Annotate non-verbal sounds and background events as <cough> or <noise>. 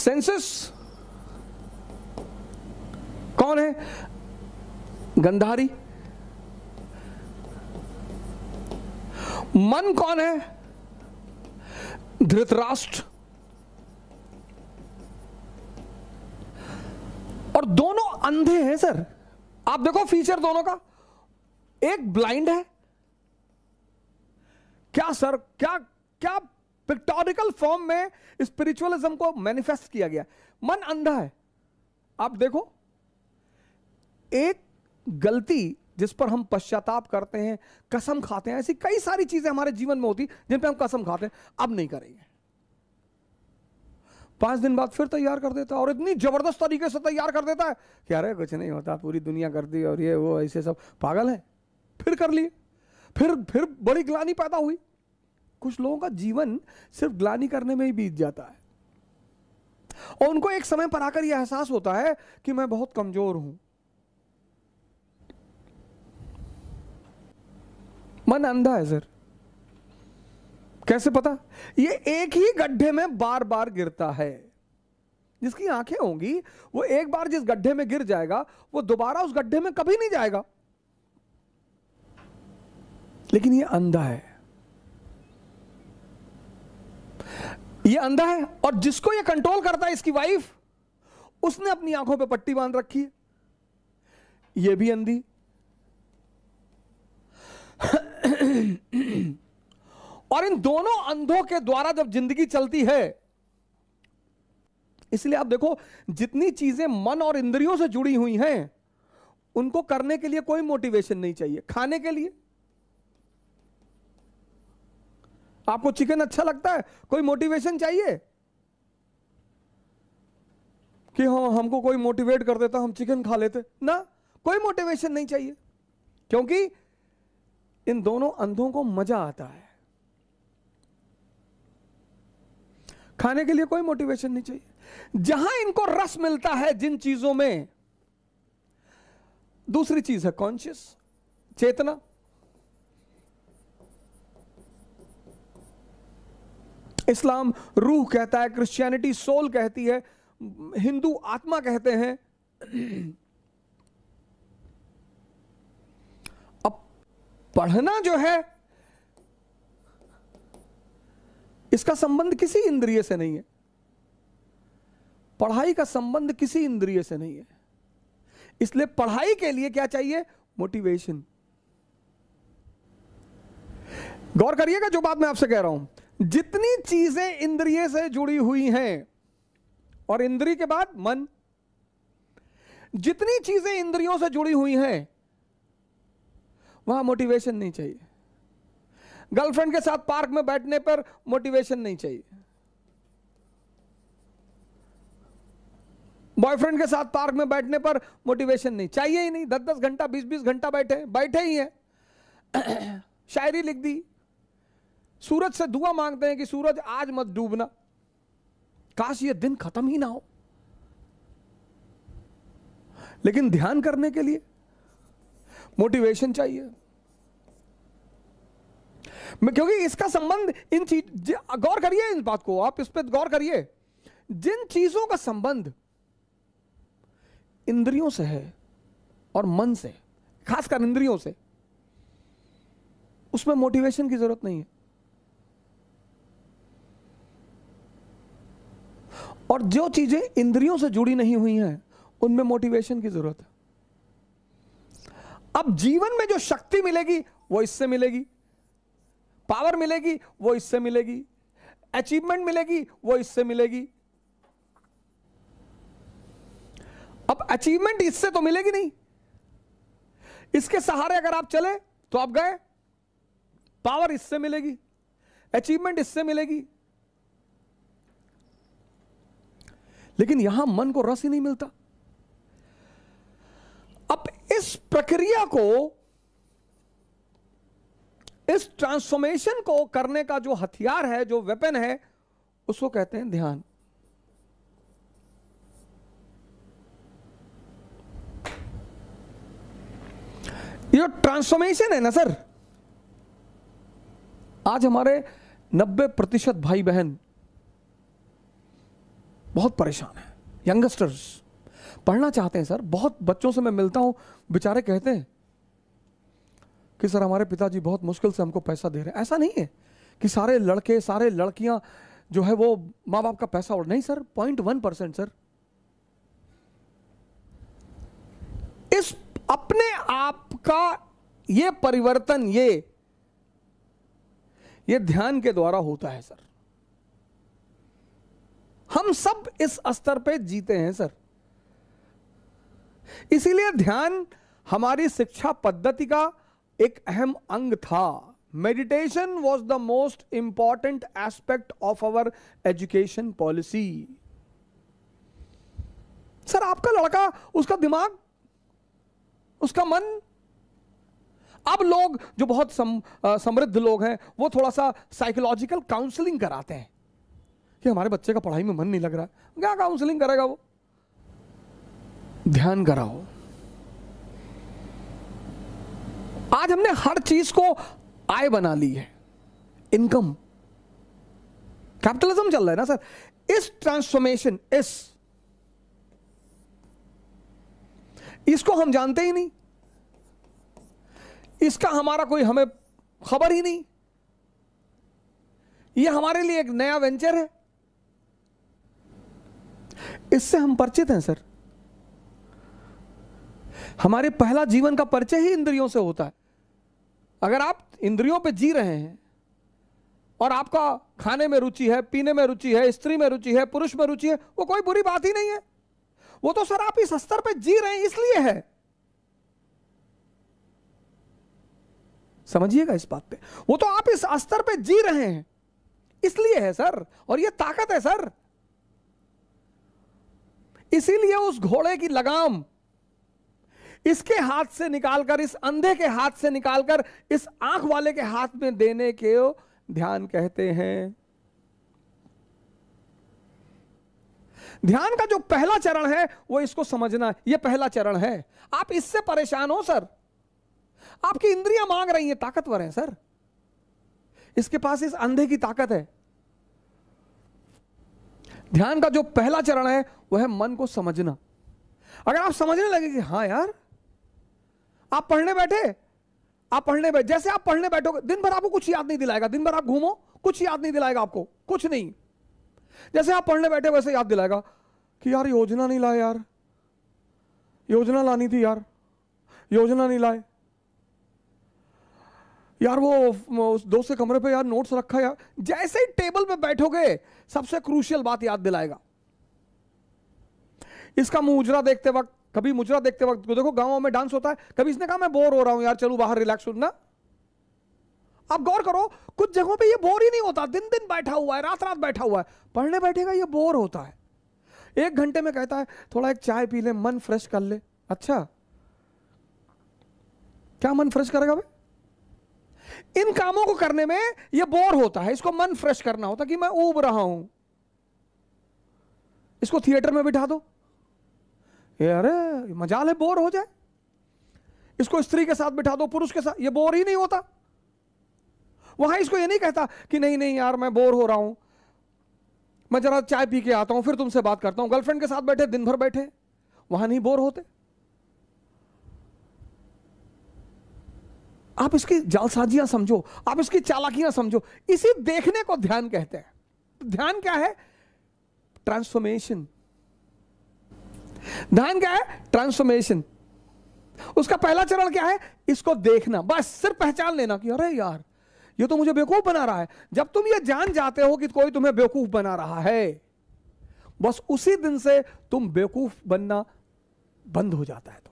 census कौन है गंधारी मन कौन है धृतराष्ट्र और दोनों अंधे हैं सर आप देखो फीचर दोनों का एक ब्लाइंड है क्या सर क्या क्या पिक्टोरिकल फॉर्म में स्पिरिचुअलिज्म को मैनिफेस्ट किया गया मन अंधा है आप देखो एक गलती जिस पर हम पश्चाताप करते हैं कसम खाते हैं ऐसी कई सारी चीजें हमारे जीवन में होती जिन पर हम कसम खाते हैं अब नहीं करेंगे पांच दिन बाद फिर तैयार कर देता है और इतनी जबरदस्त तरीके से तैयार कर देता है कि अरे कुछ नहीं होता पूरी दुनिया कर दी और ये वो ऐसे सब पागल है फिर कर लिए फिर फिर बड़ी ग्लानी पैदा हुई कुछ लोगों का जीवन सिर्फ ग्लानी करने में ही बीत जाता है और उनको एक समय पर आकर यह एहसास होता है कि मैं बहुत कमजोर हूं मन अंधा है सर कैसे पता ये एक ही गड्ढे में बार बार गिरता है जिसकी आंखें होंगी वो एक बार जिस गड्ढे में गिर जाएगा वो दोबारा उस गड्ढे में कभी नहीं जाएगा लेकिन ये अंधा है ये अंधा है और जिसको ये कंट्रोल करता है इसकी वाइफ उसने अपनी आंखों पे पट्टी बांध रखी है ये भी अंधी और इन दोनों अंधों के द्वारा जब जिंदगी चलती है इसलिए आप देखो जितनी चीजें मन और इंद्रियों से जुड़ी हुई हैं उनको करने के लिए कोई मोटिवेशन नहीं चाहिए खाने के लिए आपको चिकन अच्छा लगता है कोई मोटिवेशन चाहिए कि हाँ हमको कोई मोटिवेट कर देता हम चिकन खा लेते ना कोई मोटिवेशन नहीं चाहिए क्योंकि इन दोनों अंधों को मजा आता है खाने के लिए कोई मोटिवेशन नहीं चाहिए जहां इनको रस मिलता है जिन चीजों में दूसरी चीज है कॉन्शियस चेतना इस्लाम रूह कहता है क्रिश्चियनिटी सोल कहती है हिंदू आत्मा कहते हैं अब पढ़ना जो है इसका संबंध किसी इंद्रिय से नहीं है पढ़ाई का संबंध किसी इंद्रिय से नहीं है इसलिए पढ़ाई के लिए क्या चाहिए मोटिवेशन गौर करिएगा जो बात मैं आपसे कह रहा हूं जितनी चीजें इंद्रिय से जुड़ी हुई हैं और इंद्रिय के बाद मन जितनी चीजें इंद्रियों से जुड़ी हुई हैं वहां मोटिवेशन नहीं चाहिए गर्लफ्रेंड के साथ पार्क में बैठने पर मोटिवेशन नहीं चाहिए बॉयफ्रेंड के साथ पार्क में बैठने पर मोटिवेशन नहीं चाहिए ही नहीं दस दस घंटा बीस बीस घंटा बैठे बैठे ही हैं <coughs> शायरी लिख दी सूरज से दुआ मांगते हैं कि सूरज आज मत डूबना काश ये दिन खत्म ही ना हो लेकिन ध्यान करने के लिए मोटिवेशन चाहिए क्योंकि इसका संबंध इन चीज गौर करिए इस बात को आप इस पर गौर करिए जिन चीजों का संबंध इंद्रियों से है और मन से खासकर इंद्रियों से उसमें मोटिवेशन की जरूरत नहीं है और जो चीज़ें इंद्रियों से जुड़ी नहीं हुई हैं उनमें मोटिवेशन की ज़रूरत है अब जीवन में जो शक्ति मिलेगी वो इससे मिलेगी पावर मिलेगी वो इससे मिलेगी अचीवमेंट मिलेगी वो इससे मिलेगी अब अचीवमेंट इससे तो मिलेगी नहीं इसके सहारे अगर आप चले तो आप गए पावर इससे मिलेगी अचीवमेंट इससे मिलेगी लेकिन यहां मन को रस ही नहीं मिलता अब इस प्रक्रिया को इस ट्रांसफॉर्मेशन को करने का जो हथियार है जो वेपन है उसको कहते हैं ध्यान ये ट्रांसफॉर्मेशन है ना सर आज हमारे 90 प्रतिशत भाई बहन बहुत परेशान हैं यंगस्टर्स पढ़ना चाहते हैं सर बहुत बच्चों से मैं मिलता हूँ बेचारे कहते हैं कि सर हमारे पिताजी बहुत मुश्किल से हमको पैसा दे रहे हैं ऐसा नहीं है कि सारे लड़के सारे लड़कियाँ जो है वो माँ बाप का पैसा और नहीं sir point one percent sir इस अपने आप का ये परिवर्तन ये ये ध्यान के द्वारा होता है सर हम सब इस स्तर पे जीते हैं सर इसीलिए ध्यान हमारी शिक्षा पद्धति का एक अहम अंग था meditation was the most important aspect of our education policy sir आपका लड़का उसका दिमाग उसका मन अब लोग जो बहुत सम, समृद्ध लोग हैं वो थोड़ा सा साइकोलॉजिकल काउंसलिंग कराते हैं कि हमारे बच्चे का पढ़ाई में मन नहीं लग रहा है क्या काउंसलिंग करेगा वो ध्यान कराओ आज हमने हर चीज को आय बना ली है इनकम कैपिटलिज्म चल रहा है ना सर इस ट्रांसफॉर्मेशन इस इसको हम जानते ही नहीं इसका हमारा कोई हमें खबर ही नहीं यह हमारे लिए एक नया वेंचर है इससे हम परिचित हैं सर हमारे पहला जीवन का परिचय ही इंद्रियों से होता है अगर आप इंद्रियों पे जी रहे हैं और आपका खाने में रुचि है पीने में रुचि है स्त्री में रुचि है पुरुष में रुचि है वो कोई बुरी बात ही नहीं है वो तो सर आप इस स्तर पर जी रहे हैं इसलिए है समझिएगा इस बात पे वो तो आप इस स्तर पे जी रहे हैं इसलिए है सर और ये ताकत है सर इसीलिए उस घोड़े की लगाम इसके हाथ से निकालकर इस अंधे के हाथ से निकालकर इस आंख वाले के हाथ में देने के ध्यान कहते हैं ध्यान का जो पहला चरण है वो इसको समझना ये पहला चरण है आप इससे परेशान हो सर आपकी इंद्रियां मांग रही हैं ताकतवर हैं सर इसके पास इस अंधे की ताकत है ध्यान का जो पहला चरण है वह है मन को समझना अगर आप समझने लगे कि हाँ यार आप पढ़ने बैठे आप पढ़ने बैठे जैसे आप पढ़ने बैठोगे दिन भर आपको कुछ याद नहीं दिलाएगा दिन भर आप घूमो कुछ याद नहीं दिलाएगा आपको कुछ नहीं जैसे आप पढ़ने बैठे वैसे याद दिलाएगा कि यार योजना नहीं लाए यार योजना लानी थी यार योजना नहीं लाए यार वो उस दोस्त के कमरे पे यार नोट्स रखा यार जैसे ही टेबल पे बैठोगे सबसे क्रूशियल बात याद दिलाएगा इसका मुंह उजरा देखते वक्त कभी मुजरा देखते वक्त तो देखो गांवों में डांस होता है कभी इसने कहा मैं बोर हो रहा हूं यार चलो बाहर रिलैक्स ना आप गौर करो कुछ जगहों पे ये बोर ही नहीं होता दिन दिन बैठा हुआ है रात रात बैठा हुआ है पढ़ने बैठेगा ये बोर होता है एक घंटे में कहता है थोड़ा एक चाय पी ले मन फ्रेश कर ले अच्छा क्या मन फ्रेश करेगा भाई इन कामों को करने में ये बोर होता है इसको मन फ्रेश करना होता कि मैं ऊब रहा हूं इसको थिएटर में बिठा दो अरे मजाल है बोर हो जाए इसको स्त्री के साथ बिठा दो पुरुष के साथ ये बोर ही नहीं होता वहां इसको ये नहीं कहता कि नहीं नहीं यार मैं बोर हो रहा हूं मैं जरा चाय पी के आता हूं फिर तुमसे बात करता हूं गर्लफ्रेंड के साथ बैठे दिन भर बैठे वहां नहीं बोर होते आप इसकी जालसाजियां समझो आप इसकी चालाकियां समझो इसी देखने को ध्यान कहते हैं ध्यान क्या है ट्रांसफॉर्मेशन ध्यान क्या है ट्रांसफॉर्मेशन उसका पहला चरण क्या है इसको देखना बस सिर्फ पहचान लेना कि अरे यार ये तो मुझे बेवकूफ बना रहा है जब तुम ये जान जाते हो कि कोई तुम्हें बेवकूफ बना रहा है बस उसी दिन से तुम बेवकूफ बनना बंद हो जाता है